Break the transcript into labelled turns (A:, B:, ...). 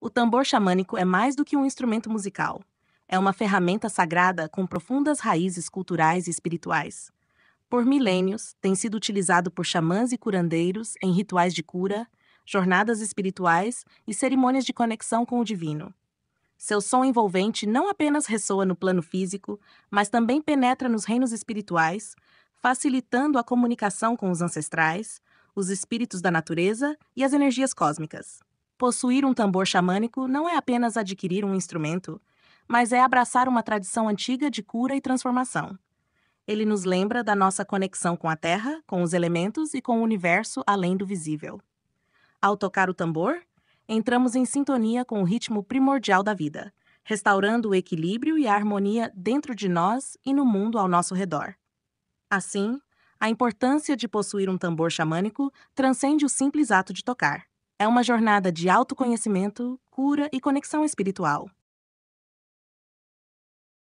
A: O tambor xamânico é mais do que um instrumento musical. É uma ferramenta sagrada com profundas raízes culturais e espirituais. Por milênios, tem sido utilizado por xamãs e curandeiros em rituais de cura, jornadas espirituais e cerimônias de conexão com o divino. Seu som envolvente não apenas ressoa no plano físico, mas também penetra nos reinos espirituais, facilitando a comunicação com os ancestrais, os espíritos da natureza e as energias cósmicas. Possuir um tambor xamânico não é apenas adquirir um instrumento, mas é abraçar uma tradição antiga de cura e transformação. Ele nos lembra da nossa conexão com a terra, com os elementos e com o universo além do visível. Ao tocar o tambor, entramos em sintonia com o ritmo primordial da vida, restaurando o equilíbrio e a harmonia dentro de nós e no mundo ao nosso redor. Assim, a importância de possuir um tambor xamânico transcende o simples ato de tocar é uma jornada de autoconhecimento, cura e conexão espiritual.